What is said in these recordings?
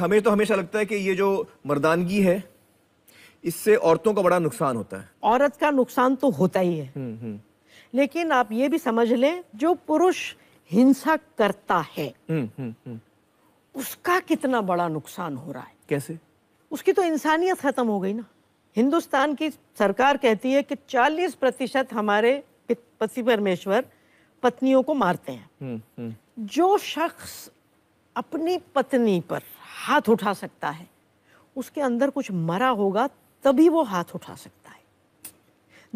हमें तो हमेशा लगता है कि ये जो मर्दानगी है इससे औरतों का बड़ा नुकसान होता है औरत का नुकसान तो होता ही है हम्म, हम्म। लेकिन आप ये भी समझ लें जो पुरुष हिंसा करता है हम्म, उसका कितना बड़ा नुकसान हो रहा है कैसे उसकी तो इंसानियत खत्म हो गई ना हिंदुस्तान की सरकार कहती है कि 40 प्रतिशत हमारे पति परमेश्वर पत्नियों को मारते हैं जो शख्स अपनी पत्नी पर हाथ उठा सकता है उसके अंदर कुछ मरा होगा तभी वो हाथ उठा सकता है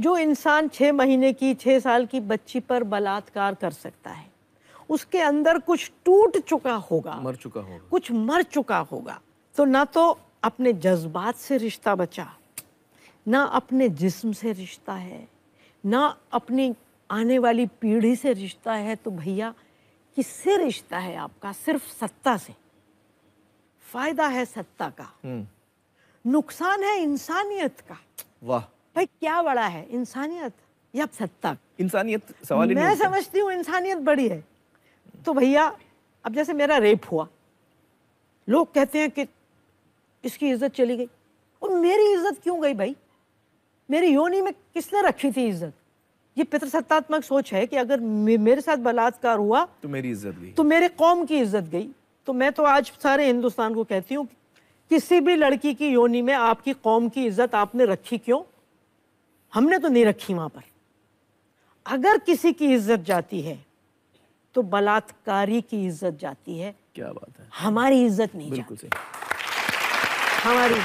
जो इंसान छः महीने की छः साल की बच्ची पर बलात्कार कर सकता है उसके अंदर कुछ टूट चुका होगा मर चुका होगा कुछ मर चुका होगा तो ना तो अपने जज्बात से रिश्ता बचा ना अपने जिस्म से रिश्ता है ना अपनी आने वाली पीढ़ी से रिश्ता है तो भैया किससे रिश्ता है आपका सिर्फ सत्ता से फायदा है सत्ता का हम्म। नुकसान है इंसानियत का वाह भाई क्या बड़ा है इंसानियत या सत्ता इंसानियत सवाल मैं समझती हूँ इंसानियत बड़ी है तो भैया अब जैसे मेरा रेप हुआ लोग कहते हैं कि इसकी इज्जत चली गई और मेरी इज्जत क्यों गई भाई मेरी योनी में किसने रखी थी इज्जत ये पितृसत्तात्मक सोच है कि अगर मेरे साथ बलात्कार हुआ तो मेरी इज्जत गई तो मेरे कौम की इज्जत गई तो मैं तो आज सारे हिंदुस्तान को कहती हूँ किसी भी लड़की की योनी में आपकी कौम की इज्जत आपने रखी क्यों हमने तो नहीं रखी वहां पर अगर किसी की इज्जत जाती है तो बलात्कारी की इज्जत जाती है क्या बात है हमारी इज्जत नहीं जाती हमारी